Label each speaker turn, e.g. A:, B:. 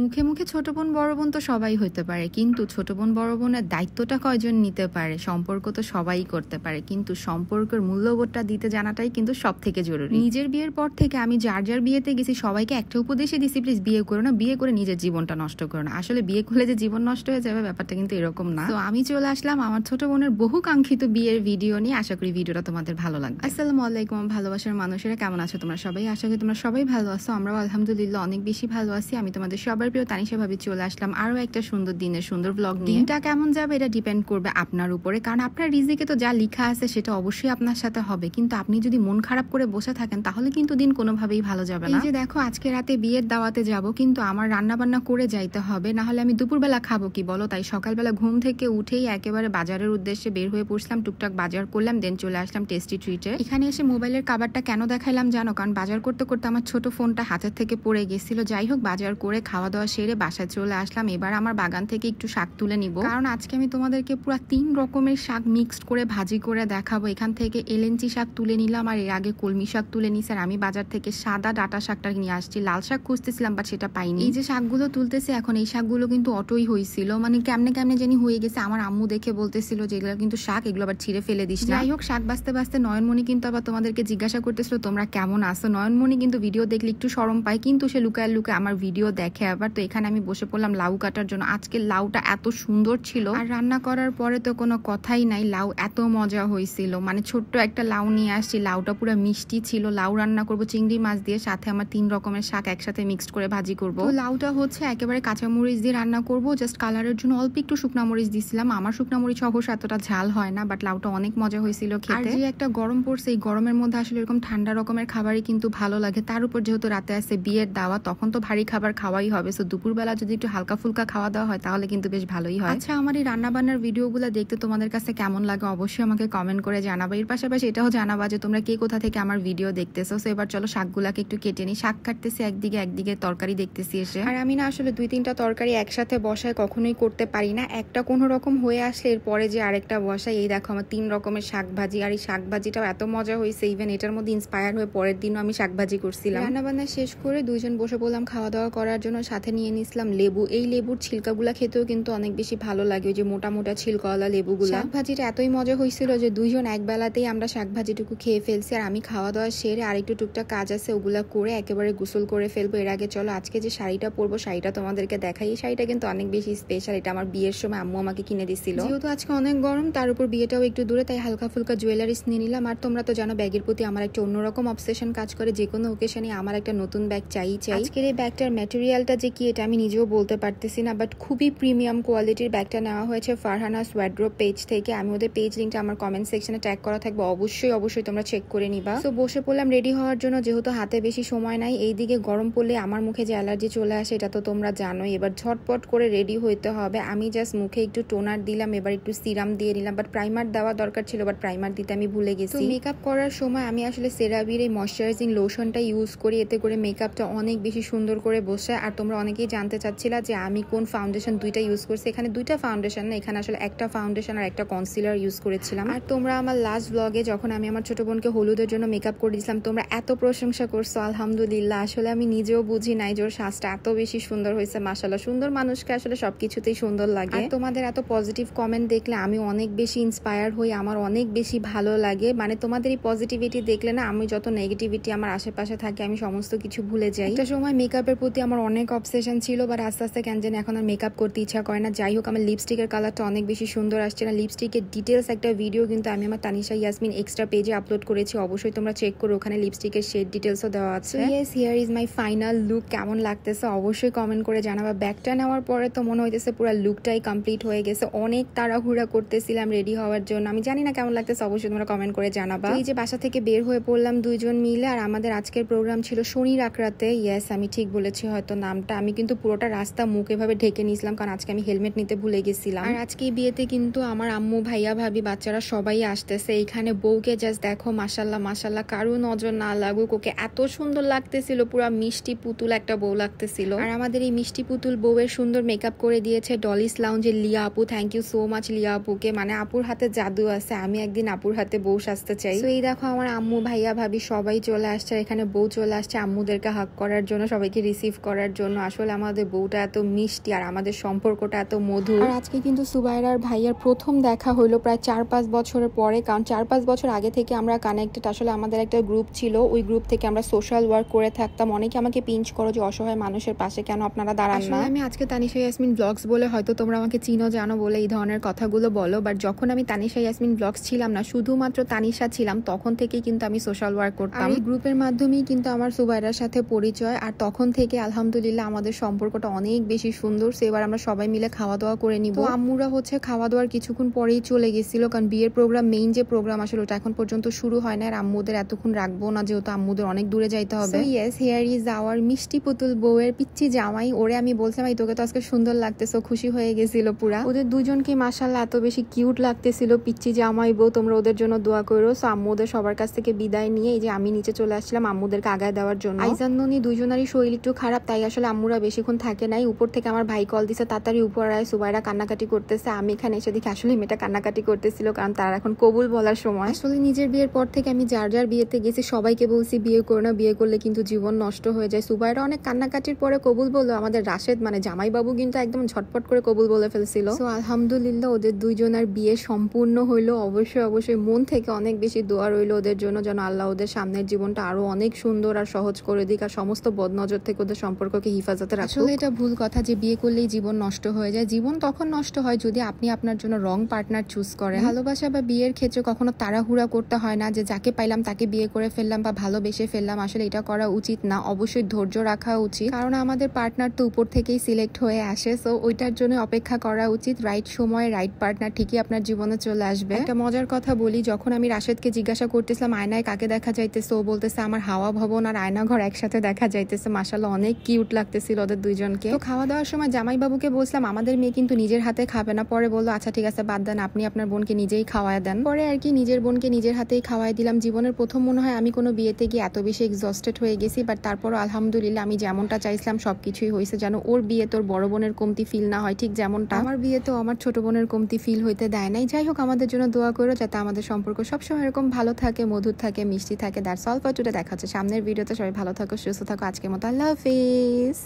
A: মুখে মুখে ছোট বোন বড় বোন তো সবাই হতে পারে কিন্তু ছোট বোন বড় বোনের দায়িত্বটা কয়জন নিতে পারে সম্পর্ক তো সবাই করতে পারে কিন্তু সম্পর্কের মূল্যবোধটা দিতে জানাটাই কিন্তু সব থেকে জরুরি নিজের বিয়ের পর থেকে আমি যার যার বিয়েতে গেছি সবাইকে একটা উপদেশে দিছি প্লিজ বিয়ে করো না বিয়ে করে নিজের জীবনটা নষ্ট করো না আসলে বিয়ে করলে যে জীবন নষ্ট হয়ে যাবে ব্যাপারটা কিন্তু এরকম না তো আমি চলে আসলাম আমার ছোট বোনের বহু কাঙ্ক্ষিত বিয়ের ভিডিও নিয়ে আশা করি ভিডিওটা তোমাদের ভালো লাগবে আসসালামু আলাইকুম ভালোবাসার মানুষেরা কেমন আছো তোমরা সবাই আশা করি তোমরা সবাই ভালো আছো আমরাও আলহামদুলিল্লাহ অনেক বেশি ভালো আছি আমি তোমাদের সবাই সবার প্রিয় তানিশা ভাবে চলে আসলাম আরও একটা সুন্দর দিনের সুন্দর ব্লগ দিনটা কেমন যাবে এটা ডিপেন্ড করবে আপনার উপরে কারণ আপনার রিজিকে তো যা লিখা আছে সেটা অবশ্যই আপনার সাথে হবে কিন্তু আপনি যদি মন খারাপ করে বসে থাকেন তাহলে কিন্তু দিন কোনোভাবেই ভালো যাবে না যে দেখো আজকে রাতে বিয়ের দাওয়াতে যাব কিন্তু আমার রান্না বান্না করে যাইতে হবে না হলে আমি দুপুরবেলা খাবো কি বলো তাই সকালবেলা ঘুম থেকে উঠেই একেবারে বাজারের উদ্দেশ্যে বের হয়ে পড়ছিলাম টুকটাক বাজার করলাম দেন চলে আসলাম টেস্টি ট্রিটে এখানে এসে মোবাইলের কাবারটা কেন দেখাইলাম জানো কারণ বাজার করতে করতে আমার ছোট ফোনটা হাতের থেকে পড়ে গেছিল যাই হোক বাজার করে খাওয়া দাওয়া সেরে বাসায় চলে আসলাম এবার আমার বাগান থেকে একটু শাক তুলে নিব কারণ আজকে আমি তোমাদেরকে পুরো তিন রকমের শাক মিক্সড করে ভাজি করে দেখাবো এখান থেকে এলেঞ্চি শাক তুলে নিলাম আর এর আগে কলমি শাক তুলে নিস আর আমি বাজার থেকে সাদা ডাটা শাকটা নিয়ে আসছি লাল শাক খুঁজতেছিলাম বা সেটা পাইনি এই যে শাকগুলো তুলতেছে এখন এই শাকগুলো কিন্তু অটোই হয়েছিল মানে কেমনে কেমনে জানি হয়ে গেছে আমার আম্মু দেখে বলতেছিল যে এগুলো কিন্তু শাক এগুলো আবার ছিঁড়ে ফেলে দিস যাই হোক শাক বাঁচতে বাঁচতে নয়নমণি কিন্তু আবার তোমাদেরকে জিজ্ঞাসা করতেছিল তোমরা কেমন আসো নয়নমণি কিন্তু ভিডিও দেখলে একটু সরম পায় কিন্তু সে লুকায় লুকায় আমার ভিডিও দেখে ফ্লেভার তো এখানে আমি বসে পড়লাম লাউ কাটার জন্য আজকে লাউটা এত সুন্দর ছিল আর রান্না করার পরে তো কোনো কথাই নাই লাউ এত মজা হয়েছিল মানে ছোট্ট একটা লাউ নিয়ে আসছি লাউটা পুরো মিষ্টি ছিল লাউ রান্না করব চিংড়ি মাছ দিয়ে সাথে আমার তিন রকমের শাক একসাথে মিক্সড করে ভাজি করব লাউটা হচ্ছে একেবারে কাঁচামরিচ দিয়ে রান্না করব জাস্ট কালারের জন্য অল্প একটু মরিচ দিছিলাম আমার মরিচ অবশ্য এতটা ঝাল হয় না বাট লাউটা অনেক মজা হয়েছিল খেতে যে একটা গরম পড়ছে এই গরমের মধ্যে আসলে এরকম ঠান্ডা রকমের খাবারই কিন্তু ভালো লাগে তার উপর যেহেতু রাতে আছে বিয়ের দাওয়া তখন তো ভারী খাবার খাওয়াই হবে হবে সো দুপুরবেলা যদি একটু হালকা ফুলকা খাওয়া দাওয়া হয় তাহলে কিন্তু বেশ ভালোই হয় আচ্ছা আমার এই রান্নাবান্নার ভিডিওগুলো দেখতে তোমাদের কাছে কেমন লাগে অবশ্যই আমাকে কমেন্ট করে জানাবা এর পাশাপাশি এটাও জানাবা যে তোমরা কে কোথা থেকে আমার ভিডিও দেখতেছো সো এবার চলো শাকগুলাকে একটু কেটে নিই শাক কাটতেছি একদিকে একদিকে তরকারি দেখতেছি এসে আর আমি না আসলে দুই তিনটা তরকারি একসাথে বসায় কখনোই করতে পারি না একটা কোনো রকম হয়ে আসলে এরপরে যে আরেকটা বসাই এই দেখো আমার তিন রকমের শাকভাজি আর এই শাকভাজিটাও এত মজা হয়েছে ইভেন এটার মধ্যে ইন্সপায়ার হয়ে পরের দিনও আমি শাকভাজি করছিলাম রান্নাবান্না শেষ করে দুইজন বসে বললাম খাওয়া দাওয়া করার জন্য সাথে নিয়ে নিয়েছিলাম লেবু এই লেবুর ছিলকাগুলা খেতেও কিন্তু অনেক বেশি ভালো লাগে ওই যে মোটা মোটা ছিলকাওয়ালা লেবুগুলো শাকভাজিটা এতই মজা হয়েছিল যে দুইজন একবেলাতেই আমরা শাকভাজিটুকু খেয়ে ফেলছি আর আমি খাওয়া দাওয়া সেরে আরেকটু টুকটাক কাজ আছে ওগুলা করে একেবারে গোসল করে ফেলবো এর আগে চলো আজকে যে শাড়িটা পরবো শাড়িটা তোমাদেরকে দেখাই এই শাড়িটা কিন্তু অনেক বেশি স্পেশাল এটা আমার বিয়ের সময় আম্মু আমাকে কিনে দিছিল যেহেতু আজকে অনেক গরম তার উপর বিয়েটাও একটু দূরে তাই হালকা ফুলকা জুয়েলারিস নিয়ে নিলাম আর তোমরা তো জানো ব্যাগের প্রতি আমার একটা অন্যরকম অবসেশন কাজ করে যে কোনো ওকেশনে আমার একটা নতুন ব্যাগ চাই চাই আজকের এই ব্যাগটার ম্যাটেরিয়ালটা যে কি এটা আমি নিজেও বলতে পারতেছি না বাট খুবই প্রিমিয়াম কোয়ালিটির ব্যাগটা নেওয়া হয়েছে ফারহানা সোয়াড্রোপ পেজ থেকে আমি ওদের পেজ লিঙ্কটা আমার কমেন্ট সেকশনে ট্যাগ করা থাকবে অবশ্যই অবশ্যই তোমরা চেক করে নিবা তো বসে পড়লাম রেডি হওয়ার জন্য যেহেতু হাতে বেশি সময় নাই এই দিকে গরম পড়লে আমার মুখে যে অ্যালার্জি চলে আসে এটা তো তোমরা জানোই এবার ঝটপট করে রেডি হইতে হবে আমি জাস্ট মুখে একটু টোনার দিলাম এবার একটু সিরাম দিয়ে নিলাম বাট প্রাইমার দেওয়া দরকার ছিল বাট প্রাইমার দিতে আমি ভুলে গেছি মেকআপ করার সময় আমি আসলে সেরাবির এই ময়শ্চারাইজিং লোশনটা ইউজ করি এতে করে মেকআপটা অনেক বেশি সুন্দর করে বসে আর তোমরা তোমরা অনেকেই জানতে চাচ্ছিলা যে আমি কোন ফাউন্ডেশন দুইটা ইউজ করছি এখানে দুইটা ফাউন্ডেশন না এখানে আসলে একটা ফাউন্ডেশন আর একটা কনসিলার ইউজ করেছিলাম আর তোমরা আমার লাস্ট ব্লগে যখন আমি আমার ছোট বোনকে হলুদের জন্য মেকআপ করে দিয়েছিলাম তোমরা এত প্রশংসা করছো আলহামদুলিল্লাহ আসলে আমি নিজেও বুঝি নাই যে ওর শ্বাসটা এত বেশি সুন্দর হয়েছে মাসাল্লাহ সুন্দর মানুষকে আসলে সবকিছুতেই সুন্দর লাগে আর তোমাদের এত পজিটিভ কমেন্ট দেখলে আমি অনেক বেশি ইন্সপায়ার হই আমার অনেক বেশি ভালো লাগে মানে তোমাদের এই পজিটিভিটি দেখলে না আমি যত নেগেটিভিটি আমার আশেপাশে থাকে আমি সমস্ত কিছু ভুলে যাই একটা সময় মেকআপের প্রতি আমার অনেক অবসেশন ছিল বাট আস্তে আস্তে কেন যেন এখন আর মেকআপ করতে ইচ্ছা করে না যাই হোক আমার লিপস্টিকের কালারটা অনেক বেশি সুন্দর আসছে না লিপস্টিকের ডিটেলস একটা ভিডিও কিন্তু আমি আমার তানিশা ইয়াসমিন এক্সট্রা পেজে আপলোড করেছি অবশ্যই তোমরা চেক করো ওখানে লিপস্টিকের শেড ডিটেলসও দেওয়া আছে yes here is my final look কেমন লাগতেছে অবশ্যই কমেন্ট করে জানাবা ব্যাগটা নেওয়ার পরে তো মনে হইতেছে পুরো লুকটাই কমপ্লিট হয়ে গেছে অনেক তাড়াহুড়া করতেছিলাম রেডি হওয়ার জন্য আমি জানি না কেমন লাগতেছে অবশ্যই তোমরা কমেন্ট করে জানাবা এই যে বাসা থেকে বের হয়ে পড়লাম দুইজন মিলে আর আমাদের আজকের প্রোগ্রাম ছিল শনি রাখরাতে ইয়েস আমি ঠিক বলেছি হয়তো নামটা আমি কিন্তু পুরোটা রাস্তা মুখ এভাবে ঢেকে নিয়েছিলাম কারণ আজকে আমি হেলমেট নিতে ভুলে গেছিলাম আর আজকে বিয়েতে কিন্তু আমার আম্মু ভাইয়া ভাবি বাচ্চারা সবাই আসতেছে এখানে বউকে জাস্ট দেখো মাসাল্লাহ মাসাল্লাহ কারো নজর না লাগুক ওকে এত সুন্দর লাগতেছিল পুরো মিষ্টি পুতুল একটা বউ লাগতেছিল আর আমাদের এই মিষ্টি পুতুল বউয়ের সুন্দর মেকআপ করে দিয়েছে ডলিস লাউঞ্জের লিয়া আপু থ্যাংক ইউ সো মাচ লিয়া আপুকে মানে আপুর হাতে জাদু আছে আমি একদিন আপুর হাতে বউ সাজতে চাই তো এই দেখো আমার আম্মু ভাইয়া ভাবি সবাই চলে আসছে এখানে বউ চলে আসছে আম্মুদেরকে হাক করার জন্য সবাইকে রিসিভ করার জন্য আসলে আমাদের বউটা এত মিষ্টি আর আমাদের সম্পর্কটা এত মধুর আর আজকে কিন্তু সুবাইরার ভাইয়ার প্রথম দেখা হলো প্রায় চার পাঁচ বছরের পরে কারণ চার পাঁচ বছর আগে থেকে আমরা কানেক্টেড আসলে আমাদের একটা গ্রুপ ছিল ওই গ্রুপ থেকে আমরা সোশ্যাল ওয়ার্ক করে থাকতাম অনেকে আমাকে পিঞ্চ করো যে অসহায় মানুষের পাশে কেন আপনারা দাঁড়ান না আমি আজকে তানিশা ইয়াসমিন ব্লগস বলে হয়তো তোমরা আমাকে চিনো জানো বলে এই ধরনের কথাগুলো বলো বাট যখন আমি তানিশা ইয়াসমিন ব্লগস ছিলাম না শুধুমাত্র তানিশা ছিলাম তখন থেকেই কিন্তু আমি সোশ্যাল ওয়ার্ক করতাম এই গ্রুপের মাধ্যমেই কিন্তু আমার সুবাইরার সাথে পরিচয় আর তখন থেকে আলহামদুলিল্লাহ আমাদের সম্পর্কটা অনেক বেশি সুন্দর সে এবার আমরা সবাই মিলে খাওয়া দাওয়া করে নিব আম্মুরা হচ্ছে খাওয়া দাওয়ার কিছুক্ষণ পরেই চলে গেছিল কারণ বিয়ের প্রোগ্রাম মেইন যে প্রোগ্রাম আসলে ওটা এখন পর্যন্ত শুরু হয় না আর আম্মুদের এতক্ষণ রাখবো না যেহেতু আম্মুদের অনেক দূরে যাইতে হবে ইয়েস হেয়ার ইজ আওয়ার মিষ্টি পুতুল বউয়ের পিচ্ছি জামাই ওরে আমি বলছিলাম এই তোকে তো আজকে সুন্দর লাগতেছে খুশি হয়ে গেছিল পুরা ওদের দুজনকে মাসাল্লাহ এত বেশি কিউট লাগতেছিল পিচ্ছি জামাই বউ তোমরা ওদের জন্য দোয়া করো সো আম্মুদের সবার কাছ থেকে বিদায় নিয়ে এই যে আমি নিচে চলে আসছিলাম আম্মুদেরকে আগায় দেওয়ার জন্য আইজান্ননি দুজনারই শরীর একটু খারাপ তাই আসলে আম্মুরা বেশিক্ষণ থাকে নাই উপর থেকে আমার ভাই কল দিছে তাড়াতাড়ি উপর আয় সুবাইরা কান্নাকাটি করতেছে আমি এখানে এসে দেখি আসলে মেয়েটা কান্নাকাটি করতেছিল কারণ তার এখন কবুল বলার সময় আসলে নিজের বিয়ের পর থেকে আমি যার যার বিয়েতে গেছি সবাইকে বলছি বিয়ে করো না বিয়ে করলে কিন্তু জীবন নষ্ট হয়ে যায় সুবাইরা অনেক কান্নাকাটির পরে কবুল বললো আমাদের রাশেদ মানে জামাইবাবু কিন্তু একদম ঝটপট করে কবুল বলে ফেলছিল তো আলহামদুলিল্লাহ ওদের দুইজনার বিয়ে সম্পূর্ণ হইলো অবশ্যই অবশ্যই মন থেকে অনেক বেশি দোয়া রইলো ওদের জন্য যেন আল্লাহ ওদের সামনের জীবনটা আরো অনেক সুন্দর আর সহজ করে দিক আর সমস্ত বদনজর থেকে ওদের সম্পর্ককে হেফাজতে রাখো আসলে এটা ভুল কথা যে বিয়ে করলেই জীবন নষ্ট হয়ে যায় জীবন তখন নষ্ট হয় যদি আপনি আপনার জন্য রং পার্টনার চুজ করেন ভালোবাসা বা বিয়ের ক্ষেত্রে কখনো তাড়াহুড়া করতে হয় না যে যাকে পাইলাম তাকে বিয়ে করে ফেললাম বা ভালোবেসে ফেললাম আসলে এটা করা উচিত না অবশ্যই ধৈর্য রাখা উচিত কারণ আমাদের পার্টনার তো উপর থেকেই সিলেক্ট হয়ে আসে সো ওইটার জন্য অপেক্ষা করা উচিত রাইট সময়ে রাইট পার্টনার ঠিকই আপনার জীবনে চলে আসবে একটা মজার কথা বলি যখন আমি রাশেদকে জিজ্ঞাসা করতেছিলাম আয়নায় কাকে দেখা যাইতেছে ও বলতেছে আমার হাওয়া ভবন আর আয়না ঘর একসাথে দেখা যাইতেছে মাসাল অনেক কিউট লাগতেছে দেখতেছিল ওদের দুইজনকে তো খাওয়া দাওয়ার সময় জামাইবাবুকে বলছিলাম আমাদের মেয়ে কিন্তু নিজের হাতে খাবে না পরে বললো আচ্ছা ঠিক আছে বাদ দেন আপনি আপনার বোনকে নিজেই খাওয়ায় দেন পরে আর কি নিজের বোনকে নিজের হাতেই খাওয়াই দিলাম জীবনের প্রথম মনে হয় আমি কোনো বিয়েতে গিয়ে এত বেশি এক্সস্টেড হয়ে গেছি বাট তারপরও আলহামদুলিল্লাহ আমি যেমনটা চাইছিলাম সব কিছুই হয়েছে যেন ওর বিয়ে তোর বড় বোনের কমতি ফিল না হয় ঠিক যেমনটা আমার বিয়ে তো আমার ছোট বোনের কমতি ফিল হইতে দেয় নাই যাই হোক আমাদের জন্য দোয়া করো যাতে আমাদের সম্পর্ক সবসময় এরকম ভালো থাকে মধুর থাকে মিষ্টি থাকে দ্যাটস অল ফর টুডে দেখা হচ্ছে সামনের ভিডিওতে সবাই ভালো থাকো সুস্থ থাকো আজকের মতো আল্লাহ হাফিজ